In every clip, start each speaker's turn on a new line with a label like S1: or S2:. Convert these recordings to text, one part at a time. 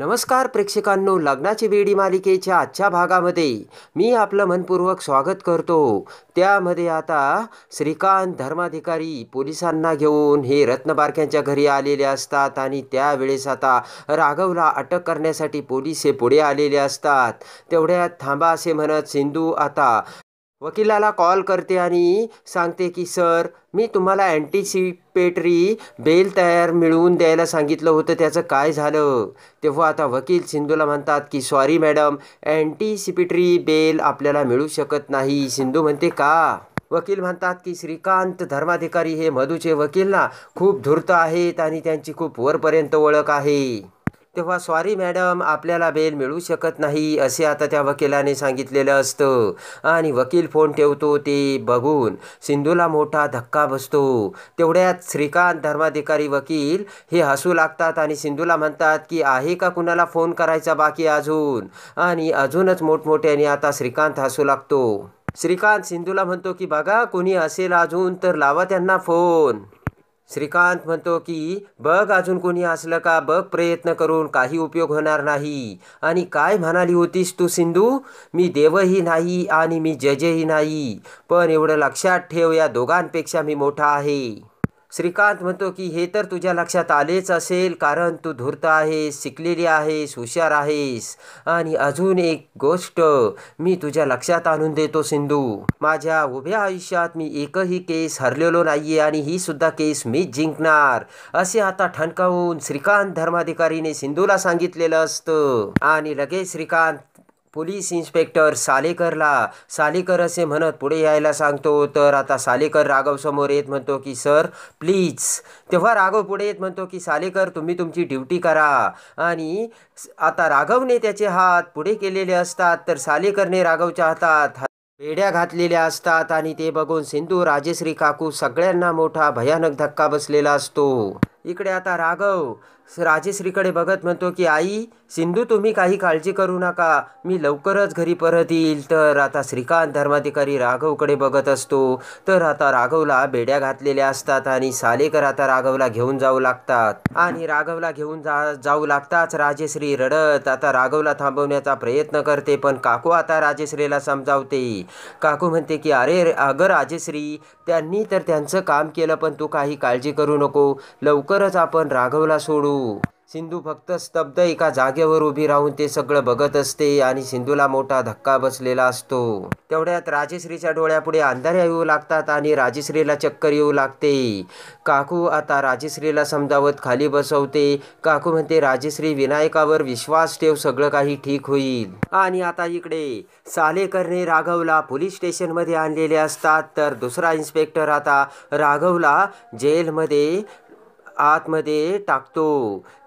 S1: नमस्कार प्रेक्षकांनो लग्नाची वेडी मालिकेच्या आजच्या भागामध्ये मी आपलं मनपूर्वक स्वागत करतो त्यामध्ये आता श्रीकांत धर्माधिकारी पोलिसांना घेऊन हे रत्नबारक्यांच्या घरी आलेले असतात आणि त्यावेळेस आता राघवला अटक करण्यासाठी पोलीस हे पुढे आलेले असतात तेवढ्यात थांबा असे म्हणत सिंधू आता वकिलाला कॉल करते आणि सांगते की सर मी तुम्हाला अँटीसिपेटरी बेल तयार मिळवून द्यायला सांगितलं होतं त्याचं काय झालं तेव्हा आता वकील सिंधूला म्हणतात की सॉरी मॅडम अँटीसिपेटरी बेल आपल्याला मिळू शकत नाही सिंधू म्हणते का वकील म्हणतात की श्रीकांत धर्माधिकारी हे मधूचे वकील ना खूप धूर्त आहेत आणि त्यांची खूप वरपर्यंत ओळख आहे तेव्हा सॉरी मॅडम आपल्याला बेल मिळू शकत नाही असे आता त्या वकिलाने सांगितलेलं असतं आणि वकील फोन ठेवतो ते बघून सिंधूला मोठा धक्का बसतो तेवढ्यात श्रीकांत धर्माधिकारी वकील हे हसू लागतात आणि सिंधूला म्हणतात की आहे का कुणाला फोन करायचा बाकी अजून आणि अजूनच मोठमोठ्याने आता श्रीकांत हसू लागतो श्रीकांत सिंधूला म्हणतो की बघा कोणी असेल अजून तर लावा त्यांना फोन श्रीकांत म्हणतो की बघ अजून कोणी असलं का बघ प्रयत्न करून काही उपयोग होणार नाही आणि काय म्हणाली होतीस तू सिंधू मी देवही नाही आणि मी जजही नाही पण एवढं लक्षात ठेव या दोघांपेक्षा मी मोठा आहे श्रीकांत म्हणतो की हे तर तुझ्या लक्षात आलेच असेल कारण तू धूर्त आहेस शिकलेली आहेस हुशार आहेस आणि अजून एक गोष्ट मी तुझ्या लक्षात आणून देतो सिंधू माझ्या उभ्या आयुष्यात मी एकही केस हरलेलो नाहीये आणि ही सुद्धा केस मी जिंकणार असे आता ठणकावून श्रीकांत धर्माधिकारीने सिंधूला सांगितलेलं असतं आणि लगेच श्रीकांत पोलीस इन्स्पेक्टर सालेकरला सालेकर असे म्हणत पुढे यायला सांगतो तर आता सालेकर राघव समोर येत म्हणतो की सर प्लीज तेव्हा राघव पुढे येत म्हणतो की सालेकर तुम्ही तुमची ड्युटी करा आणि आता राघवने त्याचे हात पुढे केलेले असतात तर सालेकरने राघवच्या हातात बेड्या घातलेल्या असतात आणि ते बघून सिंधू राजेश्री काकू सगळ्यांना मोठा भयानक धक्का बसलेला असतो इकडे आता राघव राजेश्रीकडे बघत म्हणतो की आई सिंधू तुम्ही काही काळजी करू नका मी लवकरच घरी परत येईल तर आता श्रीकांत धर्माधिकारी राघवकडे बघत असतो तर आता राघवला बेड्या घातलेल्या असतात आणि सालेकर आता राघवला घेऊन जाऊ लागतात आणि राघवला घेऊन जा जाऊ लागताच राजेश्री रडत आता राघवला थांबवण्याचा प्रयत्न करते पण काकू आता राजेश्रीला समजावते काकू म्हणते की अरे अगं राजेश्री त्यांनी तर त्यांचं काम केलं पण तू काही काळजी करू नको लवकर लवकरच आपण राघवला सोडू सिंधू फक्त स्तब्ध एका जागेवर उभी राहून ते सगळं बघत असते आणि सिंधूला मोठा धक्का बसलेला असतो तेवढ्यात राजेश्रीच्या डोळ्यापुढे अंधाऱ्या येऊ लागतात आणि राजेश्रीला चक्कर येऊ लागते काकू आता राजेश्रीला समजावत खाली बसवते काकू म्हणते राजेश्री विनायकावर विश्वास ठेव सगळं काही ठीक होईल आणि आता इकडे सालेकरने राघवला पोलीस स्टेशनमध्ये आणलेले असतात तर दुसरा इन्स्पेक्टर आता राघवला जेलमध्ये आतमध्ये टाकतो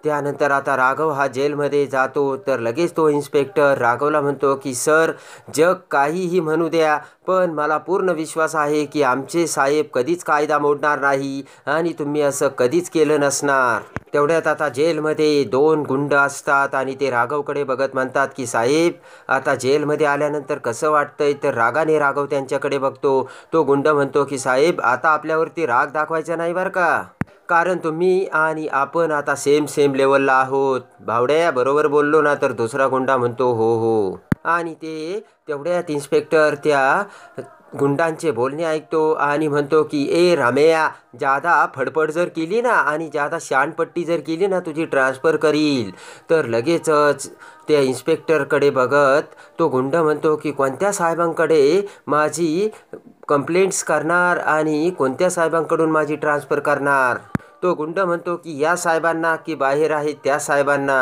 S1: त्यानंतर आता राघव हा जेलमध्ये जातो तर लगेच तो इन्स्पेक्टर राघवला म्हणतो की सर जग काहीही म्हणू द्या पण मला पूर्ण विश्वास आहे की आमचे साहेब कधीच कायदा मोडणार नाही आणि तुम्ही असं कधीच केलं नसणार तेवढ्यात आता जेलमध्ये दोन गुंड असतात आणि ते राघवकडे बघत म्हणतात की साहेब आता जेलमध्ये आल्यानंतर कसं वाटतंय तर रागाने राघव त्यांच्याकडे बघतो तो गुंड म्हणतो की साहेब आता आपल्यावरती राग दाखवायचा नाही बरं का कारण तुम्ही आणि आपण आता सेम सेम लेवलला आहोत भावड्या बरोबर बोललो ना तर दुसरा गुंडा म्हणतो हो हो आणि ते तेवढ्यात इन्स्पेक्टर त्या गुंडांचे बोलणे ऐकतो आणि म्हणतो की ए रामेया जादा फडफड जर केली ना आणि जादा शानपट्टी जर केली ना तुझी ट्रान्सफर करील तर लगेचच त्या इन्स्पेक्टरकडे बघत तो गुंड म्हणतो की कोणत्या साहेबांकडे माझी कंप्लेंट्स करणार आणि कोणत्या साहेबांकडून माझी ट्रान्सफर करणार तो गुंड म्हणतो की या साहेबांना की बाहेर आहे त्या साहेबांना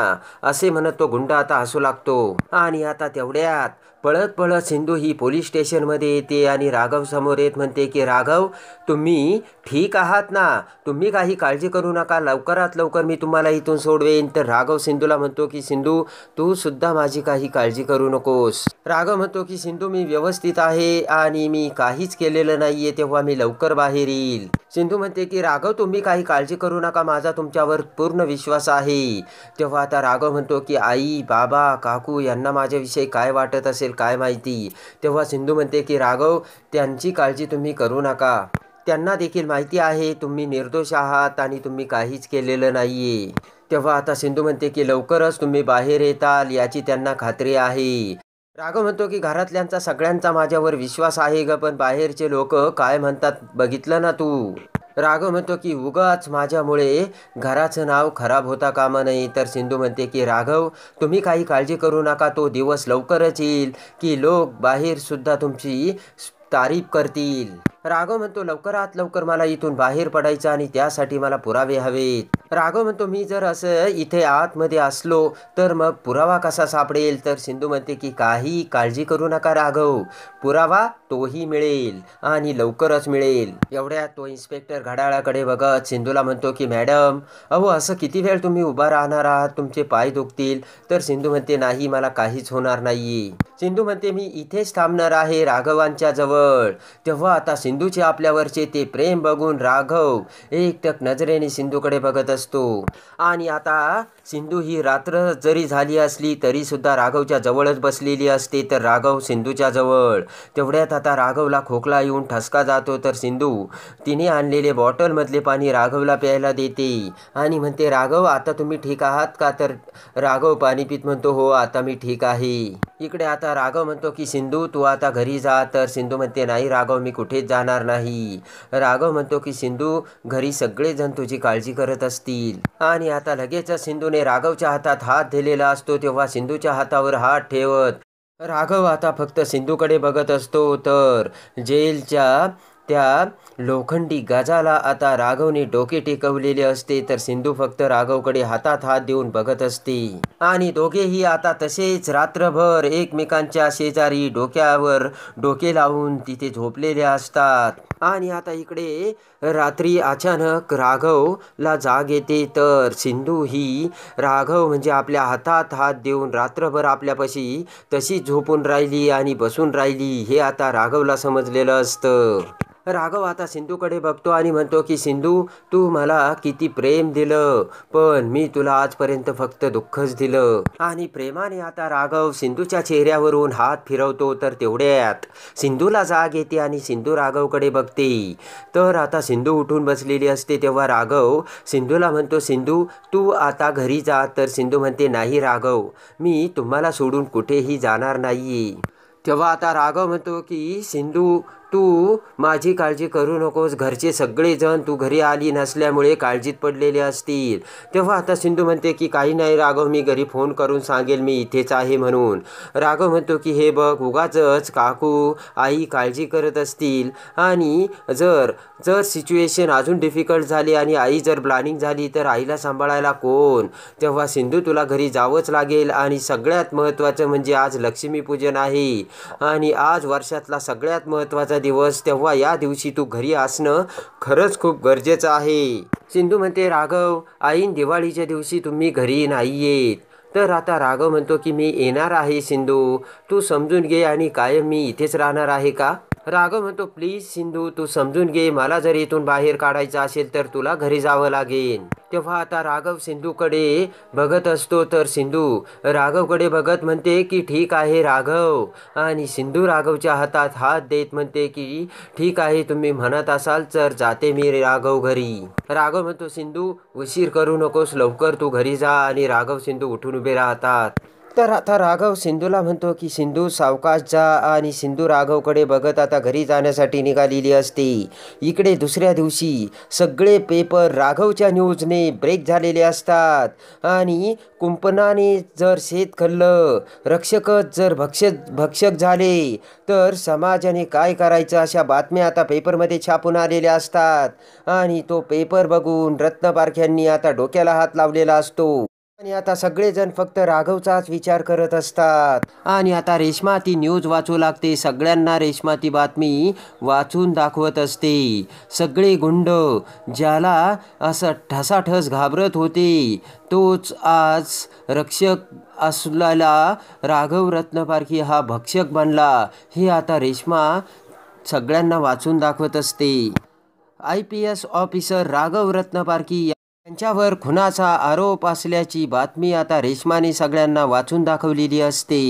S1: असे म्हणत तो गुंड आता हसू लागतो आणि आता तेवढ्यात पळत पळत सिंधू ही पोलीस स्टेशनमध्ये येते आणि राघव समोर येत म्हणते की राघव तुम्ही ठीक आहात ना तुम्ही काही काळजी करू नका लवकरात लवकर मी तुम्हाला इथून सोडवेन तर राघव सिंधूला म्हणतो की सिंधू तू सुद्धा माझी काही काळजी करू नकोस राघव म्हणतो की सिंधू मी व्यवस्थित आहे आणि मी काहीच केलेलं नाही तेव्हा मी लवकर बाहेर येईल सिंधू म्हणते की राघव तुम्ही काही काळजी करू नका माझा तुमच्यावर पूर्ण विश्वास आहे तेव्हा आता राघव म्हणतो की आई बाबा काकू यांना माझ्याविषयी काय वाटत असेल असेल काय माहिती तेव्हा सिंधू म्हणते की राघव त्यांची काळजी तुम्ही करू नका त्यांना देखील माहिती आहे तुम्ही निर्दोष आहात आणि तुम्ही काहीच केलेलं नाही तेव्हा आता सिंधू म्हणते की लवकरच तुम्ही बाहेर येताल याची त्यांना खात्री आहे राघव म्हणतो की घरातल्यांचा सगळ्यांचा माझ्यावर विश्वास आहे ग पण बाहेरचे लोक काय म्हणतात बघितलं ना तू राघव म्हणतो की उगाच माझ्यामुळे घराचं नाव खराब होता कामा नाही तर सिंधू म्हणते की राघव तुम्ही काही काळजी करू नका तो दिवस लवकरच येईल की लोक बाहेरसुद्धा तुमची तारीफ करतील राघव म्हणतो लवकरात लवकर मला इथून बाहेर पडायचं आणि त्यासाठी मला पुरावे हवेत राघव म्हणतो मी जर असं इथे आतमध्ये असलो तर मग पुरावा कसा सापडेल तर सिंधू म्हणते की काही काळजी करू नका राघव पुरावा तोही मिळेल आणि लवकरच मिळेल एवढ्या तो इन्स्पेक्टर घड्याळाकडे बघत सिंधूला म्हणतो की मॅडम अहो असं किती वेळ तुम्ही उभा राहणार आहात तुमचे पाय दुखतील तर सिंधू म्हणते नाही मला काहीच होणार नाही सिंधू म्हणते मी इथेच थांबणार आहे राघवांच्या जवळ तेव्हा आता सिंधूचे आपल्यावरचे ते प्रेम बघून राघव एकटक नजरेने सिंधूकडे बघत असतो आणि आता सिंधू ही रात्र जरी झाली असली तरीसुद्धा राघवच्या जवळच बसलेली असते तर राघव सिंधूच्या जवळ तेवढ्यात आता राघवला खोकला येऊन ठसका जातो तर सिंधू तिने आणलेले बॉटलमधले पाणी राघवला प्यायला देते आणि म्हणते राघव आता तुम्ही ठीक आहात का तर राघव पाणी पित म्हणतो हो आता मी ठीक आहे इकडे आता राघव म्हणतो की सिंधू तू आता घरी जा तर सिंधू म्हणते नाही राघव मी कुठेच जाणार नाही राघव म्हणतो की सिंधू घरी सगळेजण तुझी काळजी करत असतील आणि आता लगेच सिंधूने राघवच्या हातात हात दिलेला असतो तेव्हा सिंधूच्या हातावर हात ठेवत राघव आता फक्त सिंधूकडे बघत असतो तर जेलच्या त्या लोखंडी गजाला आता राघवने डोके टेकवलेले असते तर सिंधू फक्त राघवकडे हातात हात देऊन बघत असते आणि दोघेही आता तसेच रात्रभर एकमेकांच्या शेजारी डोक्यावर डोके लावून तिथे झोपलेले असतात आणि आता इकडे रात्री अचानक राघवला जाग येते तर सिंधू ही राघव म्हणजे आपल्या हातात हात देऊन रात्रभर आपल्यापाशी तशी झोपून राहिली आणि बसून राहिली हे आता राघवला समजलेलं असतं राघव आता सिंधूकडे बघतो आणि म्हणतो की सिंधू तू मला किती प्रेम दिलं पण मी तुला आजपर्यंत फक्त दुःखच दिलं आणि प्रेमाने आता राघव सिंधूच्या चेहऱ्यावरून हात फिरवतो तर तेवढ्यात सिंधूला जाग येते आणि सिंधू राघवकडे बघते तर आता सिंधू उठून बसलेली असते तेव्हा राघव सिंधूला म्हणतो सिंधू तू आता घरी जा तर सिंधू म्हणते नाही राघव मी तुम्हाला सोडून कुठेही जाणार नाही तेव्हा आता राघव म्हणतो की सिंधू तू माझी काळजी करू नकोस घरचे सगळेजण तू घरी आली नसल्यामुळे काळजीत पडलेले असतील तेव्हा आता सिंधू म्हणते की काही नाही राघव मी घरी फोन करून सांगेल मी इथेच आहे म्हणून राघव म्हणतो की हे बघ उगाच काकू आई काळजी करत असतील आणि जर जर सिच्युएशन अजून डिफिकल्ट झाली आणि आई जर प्लॅनिंग झाली तर आईला सांभाळायला कोण तेव्हा सिंधू तुला घरी जावंच लागेल आणि सगळ्यात महत्त्वाचं म्हणजे आज लक्ष्मीपूजन आहे आणि आज वर्षातला सगळ्यात महत्त्वाचा दिवस तेव्हा या दिवशी तू घरी असणं खरंच खूप गरजेचं आहे सिंधू म्हणते राघव आईन दिवाळीच्या दिवशी तुम्ही घरी नाही येत तर आता राघव म्हणतो की मी येणार आहे सिंधू तू समजून घे आणि कायम मी इथेच राहणार आहे का राघव म्हणतो प्लीज सिंधू तू समजून घे मला जर इथून बाहेर काढायचं असेल तर तुला घरी जावं लागेल तेव्हा आता राघव सिंधूकडे बघत असतो तर सिंधू राघवकडे बघत म्हणते की ठीक आहे राघव आणि सिंधू राघवच्या हातात हात देत म्हणते की ठीक आहे तुम्ही म्हणत असाल तर जाते मी राघव घरी राघव म्हणतो सिंधू उशीर करू नकोस लवकर तू घरी जा आणि राघव सिंधू उठून उभे राहतात तर आता राघव सिंधूला म्हणतो की सिंधू सावकाश जा आणि सिंधू राघवकडे बघत आता घरी जाण्यासाठी निघालेली असते इकडे दुसऱ्या दिवशी सगळे पेपर राघवच्या न्यूजने ब्रेक झालेले असतात आणि कुंपणाने जर शेत खाल्लं रक्षकच जर भक्ष भक्षक झाले तर समाजाने काय करायचं अशा बातम्या आता पेपरमध्ये छापून आलेल्या असतात आणि तो पेपर बघून रत्न रत्नपारख्यांनी आता डोक्याला हात लावलेला असतो आणि आता सगळेजण फक्त राघवचाच विचार करत असतात आणि आता रेश्मा ती न्यूज वाचू लागते सगळ्यांना रेश्मा ती बातमी वाचून दाखवत असते सगळे गुंड ज्याला असं ठसाठस घाबरत होते तोच आज रक्षक असलेला राघव रत्नपारखी हा भक्षक बनला हे आता रेश्मा सगळ्यांना वाचून दाखवत असते I P S officer Raghav Ratnaparkhi त्यांच्यावर खुनाचा आरोप असल्याची बातमी आता रेश्माने सगळ्यांना वाचून दाखवलेली असते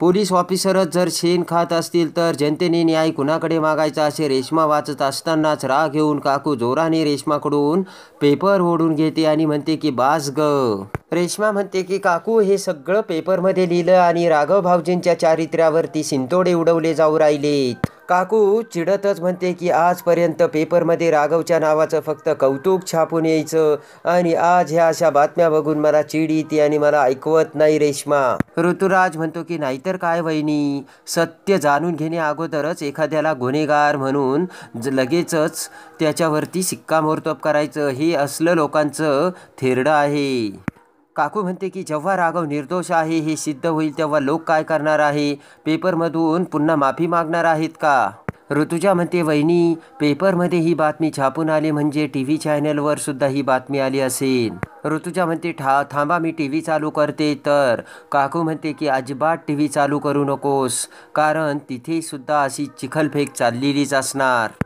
S1: पोलीस ऑफिसरच जर शेण खात असतील तर जनतेने न्याय कुणाकडे मागायचा असे रेश्मा वाचत असतानाच राग घेऊन काकू जोराने रेश्माकडून पेपर ओढून घेते आणि म्हणते की बास ग रेश्मा म्हणते की काकू हे सगळं पेपरमध्ये लिहिलं आणि राघव भाऊजींच्या चारित्र्यावरती सिंतोडे उडवले जाऊ राहिलेत काकू चिडतच म्हणते की आजपर्यंत पेपरमध्ये राघवच्या नावाचं फक्त कौतुक छापून यायचं आणि आज ह्या अशा बातम्या बघून मला चिड येते आणि मला ऐकवत नाही रेश्मा ऋतुराज म्हणतो की नाहीतर काय वहिनी सत्य जाणून घेणे अगोदरच एखाद्याला गुन्हेगार म्हणून लगेचच त्याच्यावरती शिक्कामोर्तब करायचं हे असलं लोकांचं थेरडं आहे काकू म्हणते की जेव्हा राघव निर्दोष आहे हे सिद्ध होईल तेव्हा लोक काय करणार आहे पेपरमधून पुन्हा माफी मागणार आहेत का ऋतुजा म्हणते वहिनी पेपरमध्ये ही बातमी छापून आली म्हणजे टी व्ही चॅनलवर सुद्धा ही बातमी आली असेल ऋतुजा म्हणते ठा थांबा मी टी व्ही चालू करते तर काकू म्हणते की अजिबात टी व्ही चालू करू नकोस कारण तिथे सुद्धा अशी चिखलफेक चाललेलीच असणार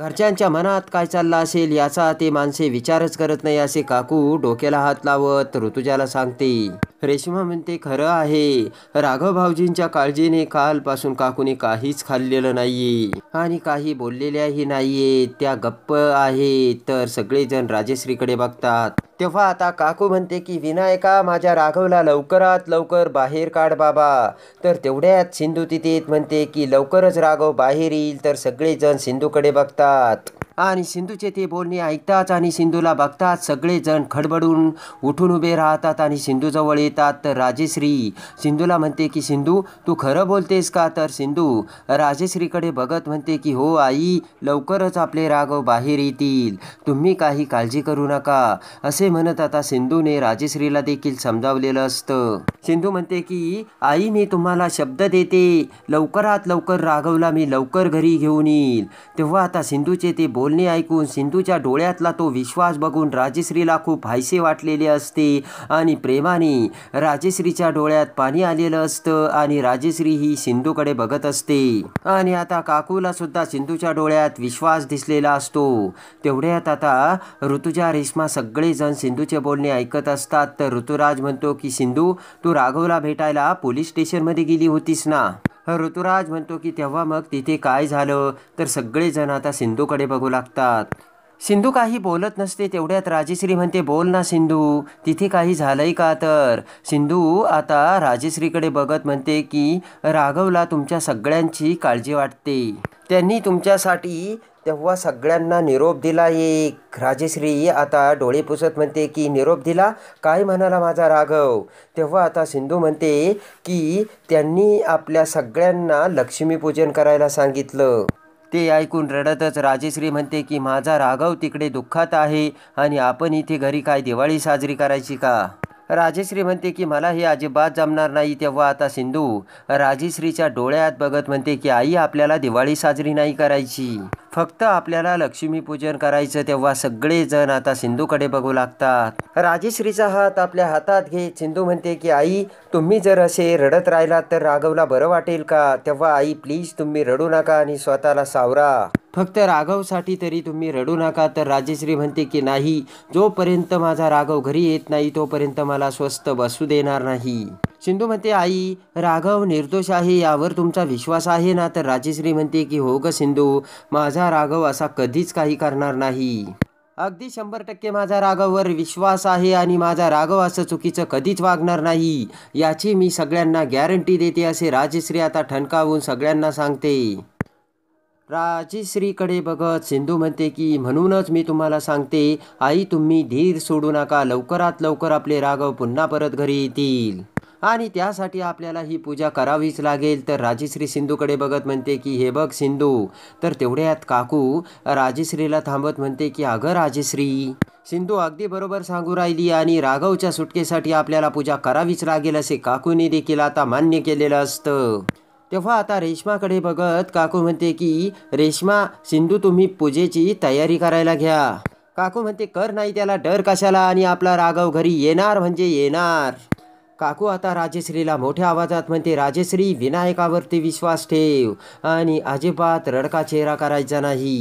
S1: घरच्यांच्या मनात काय चाललं असेल याचा ते माणसे विचारच करत नाही असे काकू डोक्याला हात लावत ऋतुजाला सांगते रेशमा म्हणते खरं आहे राघव भाऊजींच्या काळजीने कालपासून काकूने काहीच खाल्लेलं नाहीये आणि काही बोललेल्याही नाहीये त्या गप्प आहे तर सगळेजण राजेश्रीकडे बघतात तेव्हा आता काकू म्हणते की विनायका माझ्या राघवला लवकरात लवकर बाहेर काढ बाबा तर तेवढ्यात सिंधू तिथे म्हणते की लवकरच राघव बाहेर येईल तर सगळेजण सिंधूकडे बघतात आणि सिंधूचे ते बोलणे ऐकताच आणि सिंधूला बघताच सगळेजण खडबडून उठून उभे राहतात आणि सिंधूजवळ येतात तर राजेश्री सिंधूला म्हणते की सिंधू तू खरं बोलतेस का तर सिंधू राजेश्रीकडे बघत म्हणते की हो आई लवकरच आपले राघव बाहेर येतील तुम्ही काही काळजी करू नका असे म्हणत आता सिंधूने राजेश्रीला देखील समजावलेलं असतं सिंधू म्हणते की आई मी तुम्हाला शब्द देते लवकरात लवकर राघवला मी लवकर घरी घेऊन येईल तेव्हा आता सिंधूचे ते बोल बोलणे ऐकून सिंधूच्या डोळ्यातला तो विश्वास बघून राजेश्रीला खूप हायसे वाटलेले असते आणि प्रेमाने राजेश्रीच्या डोळ्यात पाणी आलेलं असतं आणि राजेश्री ही सिंधूकडे बघत असते आणि आता काकूला सुद्धा सिंधूच्या डोळ्यात विश्वास दिसलेला असतो तेवढ्यात आता ऋतुजा रेश्मा सगळेजण सिंधूचे बोलणे ऐकत असतात तर ऋतुराज म्हणतो की सिंधू तू राघवला भेटायला पोलीस स्टेशनमध्ये गेली होतीस ना ऋतुराज म्हणतो की तेव्हा मग तिथे काय झालं तर सगळेजण आता सिंधूकडे बघू लागतात सिंधू काही बोलत नसते तेवढ्यात राजेश्री म्हणते बोल ना सिंधू तिथे काही झालंय का तर सिंधू आता राजेश्रीकडे बघत म्हणते की राघवला तुमच्या सगळ्यांची काळजी वाटते त्यांनी तुमच्यासाठी तेव्हा सगळ्यांना निरोप दिला एक राजेश्री आता डोळे पुसत म्हणते की निरोप दिला काय म्हणाला माझा राघव तेव्हा आता सिंधू म्हणते की त्यांनी आपल्या सगळ्यांना लक्ष्मीपूजन करायला सांगितलं ते ऐकून रडतच राजेश्री म्हणते की माझा राघव तिकडे दुःखात आहे आणि आपण इथे घरी काय दिवाळी साजरी करायची का राजेश्री म्हणते की मला हे अजिबात जमणार नाही तेव्हा आता सिंधू राजेश्रीच्या डोळ्यात बघत म्हणते की आई आपल्याला दिवाळी साजरी नाही करायची फक्त आपल्याला लक्ष्मीपूजन करायचं तेव्हा सगळेजण आता सिंधूकडे बघू लागतात राजेश्रीचा हात आपल्या हातात घेत सिंधू म्हणते की आई तुम्ही जर असे रडत राहिलात तर राघवला बरं वाटेल का तेव्हा आई प्लीज तुम्ही रडू नका आणि स्वतःला सावरा फक्त राघवसाठी तरी तुम्ही रडू नका तर राजेश्री म्हणते की नाही जोपर्यंत माझा राघव घरी येत नाही तोपर्यंत मला स्वस्त बसू देणार नाही सिंधू म्हणते आई राघव निर्दोष आहे यावर तुमचा विश्वास आहे ना तर राजेश्री म्हणते की हो ग सिंधू माझा राघव असा कधीच काही करणार नाही अगदी शंभर टक्के माझा राघववर विश्वास आहे आणि माझा राघव असं चुकीचं कधीच वागणार नाही याची मी सगळ्यांना गॅरंटी देते असे राजश्री आता ठणकावून सगळ्यांना सांगते राजश्रीकडे बघत सिंधू म्हणते की म्हणूनच मी तुम्हाला सांगते आई तुम्ही धीर सोडू नका लवकरात लवकर आपले राघव पुन्हा परत घरी येतील आणि त्यासाठी आपल्याला ही पूजा करावीच लागेल तर राजेश्री सिंधूकडे बघत म्हणते की हे बघ सिंधू तर तेवढ्यात काकू राजेश्रीला थांबत म्हणते की अगं राजेश्री सिंधू अगदी बरोबर सांगू राहिली आणि राघवच्या सुटकेसाठी आपल्याला पूजा करावीच लागेल असे काकूने देखील आता मान्य केलेलं असतं तेव्हा आता रेश्माकडे बघत काकू म्हणते की रेश्मा सिंधू तुम्ही पूजेची तयारी करायला घ्या काकू म्हणते कर नाही त्याला डर कशाला आणि आपला राघव घरी येणार म्हणजे येणार काकू आता राजेश्रीला मोठ्या आवाजात म्हणते राजेश्री विनायकावरती विश्वास ठेव आणि अजिबात रडका चेहरा करायचा नाही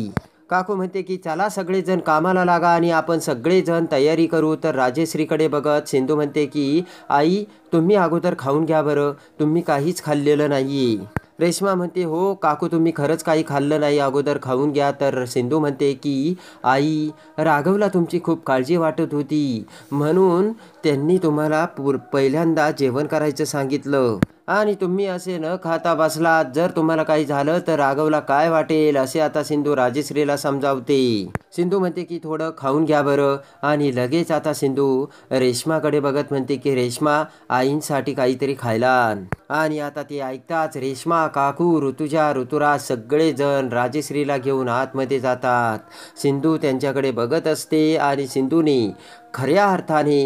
S1: काकू म्हणते की चला सगळेजण कामाला लागा आणि आपण सगळेजण तयारी करू तर राजेश्रीकडे बघत सिंधू म्हणते की आई तुम्ही अगोदर खाऊन घ्या बरं तुम्ही काहीच खाल्लेलं नाही रेश्मा म्हणते हो काकू तुम्ही खरंच काही खाल्लं नाही अगोदर खाऊन घ्या तर सिंधू म्हणते की आई राघवला तुमची खूप काळजी वाटत होती म्हणून त्यांनी तुम्हाला पूर पहिल्यांदा जेवण करायचं सांगितलं आणि तुम्ही असे न खाता बसलात जर तुम्हाला काही झालं तर राघवला काय वाटेल असे आता सिंधू राजेश्रीला समजावते सिंधू म्हणते की थोडं खाऊन घ्या बरं आणि लगेच आता सिंधू रेश्माकडे बघत म्हणते की रेश्मा आईंसाठी काहीतरी खायला आणि आता ते ऐकताच रेश्मा काकू ऋतुजा ऋतुराज सगळेजण राजेश्रीला घेऊन आतमध्ये जातात सिंधू त्यांच्याकडे बघत असते आणि सिंधूने खऱ्या अर्थाने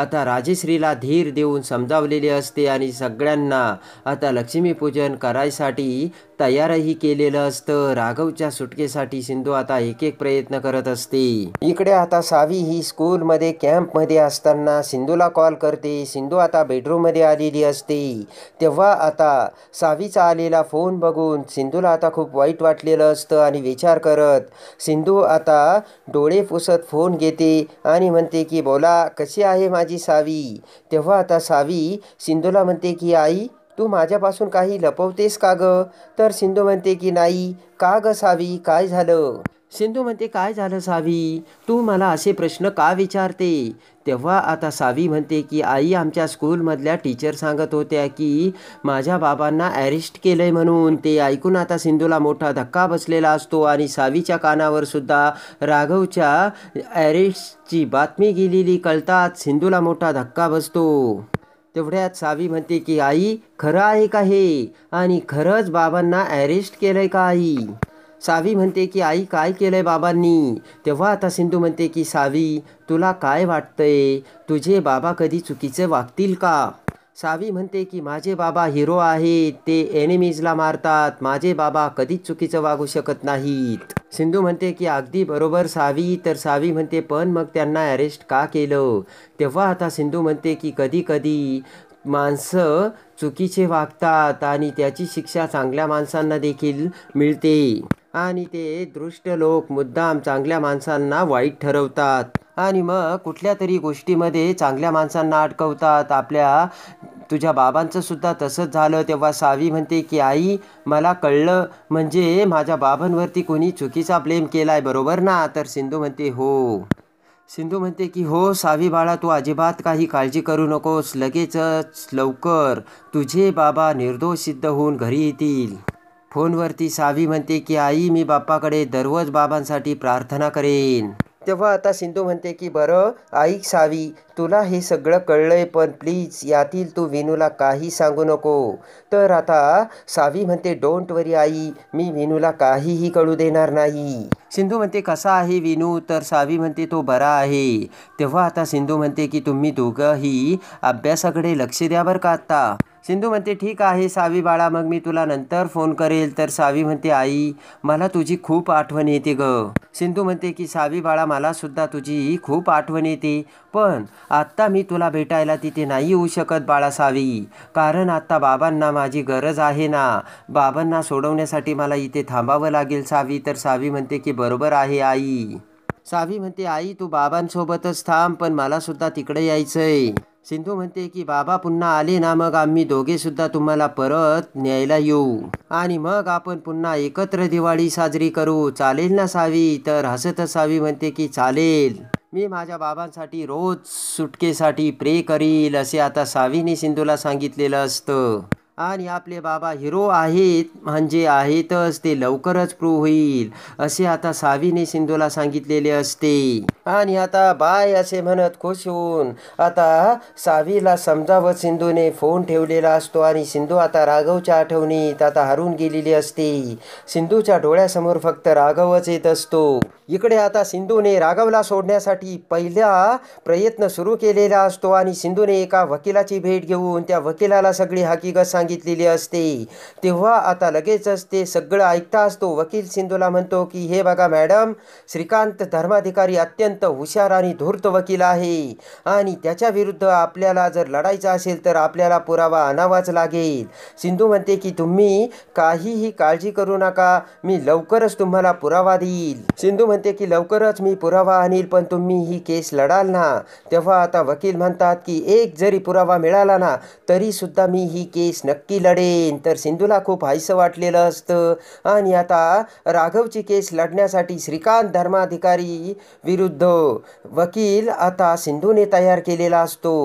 S1: आता राजेश्रीला धीर देऊन समजावलेले असते आणि सगळ्यांना आता लक्ष्मीपूजन करायसाठी तयारही केलेलं असतं राघवच्या सुटकेसाठी सिंधू आता एक एक प्रयत्न करत असते इकडे आता सावी ही स्कूलमध्ये कॅम्पमध्ये असताना सिंधूला कॉल करते सिंधू आता बेडरूममध्ये आलेली असते तेव्हा आता सावीचा आलेला फोन बघून सिंधूला आता खूप वाईट वाटलेलं असतं आणि विचार करत सिंधू आता डोळे पुसत फोन घेते आणि म्हणते की बोला कशी आहे माझी सावी तेव्हा आता सावी सिंधूला म्हणते की आई तू माझ्यापासून काही लपवतेस का गं तर सिंधू म्हणते की नाही का गं सावी काय झालं सिंधू म्हणते काय झालं सावी तू मला असे प्रश्न का विचारते तेव्हा आता सावी म्हणते की आई आमच्या स्कूलमधल्या टीचर सांगत होत्या की माझ्या बाबांना ॲरेस्ट केलं आहे म्हणून ते ऐकून आता सिंधूला मोठा धक्का बसलेला असतो आणि सावीच्या कानावर सुद्धा राघवच्या ॲरेस्टची बातमी गेलेली कळतात सिंधूला मोठा धक्का बसतो तेवढ्यात सावी म्हणते की आई खरं आहे का हे आणि खरंच बाबांना ॲरेस्ट केलं आहे का आई सावी म्हणते की आई काय केलंय बाबांनी तेव्हा आता सिंधू म्हणते की सावी तुला काय वाटतंय तुझे बाबा कधी चुकीचे वागतील का सावी म्हणते की माझे बाबा हिरो आहेत ते एनिमीजला मारतात माझे बाबा कधीच चुकीचं वागू शकत नाहीत सिंधू म्हणते की अगदी बरोबर सावी तर सावी म्हणते पण मग त्यांना अरेस्ट का केलं तेव्हा आता सिंधू म्हणते की कधी कधी माणसं चुकीचे वागतात आणि त्याची शिक्षा चांगल्या माणसांना देखील मिळते आणि ते दृष्ट लोक मुद्दाम चांगल्या माणसांना वाईट ठरवतात आणि मग कुठल्या तरी गोष्टीमध्ये चांगल्या माणसांना अडकवतात आपल्या तुझ्या बाबांचं सुद्धा तसंच झालं तेव्हा सावी म्हणते की आई मला कळलं म्हणजे माझ्या बाबांवरती कोणी चुकीचा ब्लेम केला आहे बरोबर ना तर सिंधू म्हणते हो सिंधू म्हणते की हो सावी बाळा तू अजिबात काही काळजी करू नकोस लगेचच लवकर तुझे बाबा निर्दोष सिद्ध होऊन घरी येतील फोनवरती सावी म्हणते की आई मी बाप्पाकडे दररोज बाबांसाठी प्रार्थना करेन तेव्हा आता सिंधू म्हणते की बरं आईक सावी तुला हे सगळं कळलंय पण प्लीज यातील तू विनूला काही सांगू नको तर आता सावी म्हणते डोंट वरी आई मी विनूला काहीही कळू देणार नाही सिंधू म्हणते कसा आहे विनू तर सावी म्हणते तो बरा आहे तेव्हा आता सिंधू म्हणते की तुम्ही दोघंही अभ्यासाकडे लक्ष द्या बरं का आत्ता सिंधू म्हणते ठीक आहे सावी बाळा मग मी तुला नंतर फोन करेल तर सावी म्हणते आई मला तुझी खूप आठवण येते ग सिंधू म्हणते की सावी बाळा मला सुद्धा तुझी खूप आठवण येते पण आत्ता मी तुला भेटायला तिथे नाही येऊ शकत बाळा सावी कारण आत्ता बाबांना माझी गरज आहे ना बाबांना सोडवण्यासाठी मला इथे थांबावं लागेल सावी तर सावी म्हणते की बरोबर आहे आई सावी म्हणते आई तू बाबांसोबतच थांब पण मला सुद्धा तिकडे यायचंय सिंधू म्हणते की बाबा पुन्हा आले ना मग आम्ही दोघेसुद्धा तुम्हाला परत न्यायला येऊ आणि मग आपण पुन्हा एकत्र दिवाळी साजरी करू चालेल ना सावी तर हसत सावी म्हणते की चालेल मी माझ्या बाबांसाठी रोज सुटकेसाठी प्रे करील असे आता सावीने सिंधूला सांगितलेलं असतं आणि आपले बाबा हिरो आहेत म्हणजे आहेतच ते लवकरच प्रूव्ह होईल असे आता सावीने सिंधूला सांगितलेले असते आणि आता बाय असे म्हणत खुश होऊन आता सावीला समजावत सिंधूने फोन ठेवलेला असतो आणि सिंधू आता राघवच्या आठवणीत आता हरून गेलेली असते सिंधूच्या डोळ्यासमोर फक्त राघवच येत असतो इकडे आता सिंधूने राघवला सोडण्यासाठी पहिला प्रयत्न सुरू केलेला असतो आणि सिंधूने एका वकिलाची भेट घेऊन त्या वकिलाला सगळी हकीकत सांगितली सांगितलेली असते तेव्हा आता लगेचच ते सगळं ऐकता असतो वकील सिंधूला म्हणतो की हे बघा मॅडम श्रीकांत धर्माधिकारी अत्यंत हुशार आणि धूर्त वकील आहे आणि विरुद्ध आपल्याला जर लढायचं असेल तर आपल्याला पुरावा आणावाच लागेल सिंधू म्हणते की तुम्ही काहीही काळजी करू नका मी लवकरच तुम्हाला पुरावा देईल सिंधू म्हणते की लवकरच मी पुरावा आणील पण तुम्ही ही केस लढाल ना तेव्हा आता वकील म्हणतात की एक जरी पुरावा मिळाला ना तरी सुद्धा मी ही केस नक्की नक्की लढेन तर सिंधूला खूप हायसं वाटलेलं असतं आणि आता राघवची केस लढण्यासाठी श्रीकांत धर्माधिकारी विरुद्ध वकील आता सिंधूने तयार केलेला असतो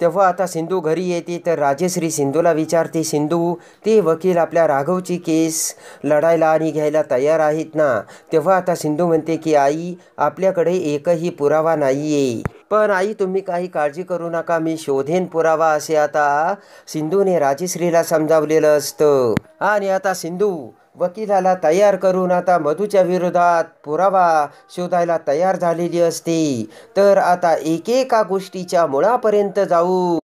S1: तेव्हा आता सिंधू घरी येते तर राजेश्री सिंधूला विचारते सिंधू ते वकील आपल्या राघवची केस लढायला आणि घ्यायला तयार आहेत ना तेव्हा आता सिंधू म्हणते की आई आपल्याकडे एकही पुरावा नाही आहे पण आई तुम्ही काही काळजी करू नका मी शोधेन पुरावा असे आता सिंधूने राजश्रीला समजावलेलं असतं आणि आता सिंधू वकिलाला तयार करून आता मधूच्या विरोधात पुरावा शोधायला तयार झालेली असते तर आता एकेका गोष्टीच्या मुळापर्यंत जाऊ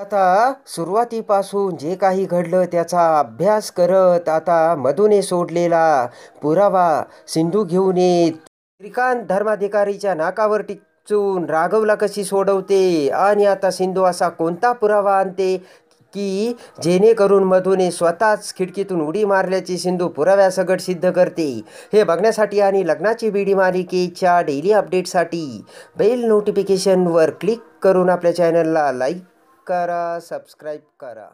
S1: आता सुरुवातीपासून जे काही घडलं त्याचा अभ्यास करत आता मधूने सोडलेला पुरावा सिंधू घेऊन येत श्रीकांत धर्माधिकारीच्या नाकावर टिक चून राघवला कशी सोडवते आणि आता सिंधू असा कोणता पुरावा आणते की जेणेकरून मधूने स्वतःच खिडकीतून उडी मारल्याची सिंधू पुराव्यासगट सिद्ध करते हे बघण्यासाठी आणि लग्नाची बीडी मालिकेच्या डेली अपडेटसाठी बेल नोटिफिकेशनवर क्लिक करून आपल्या चॅनलला लाईक करा सबस्क्राईब करा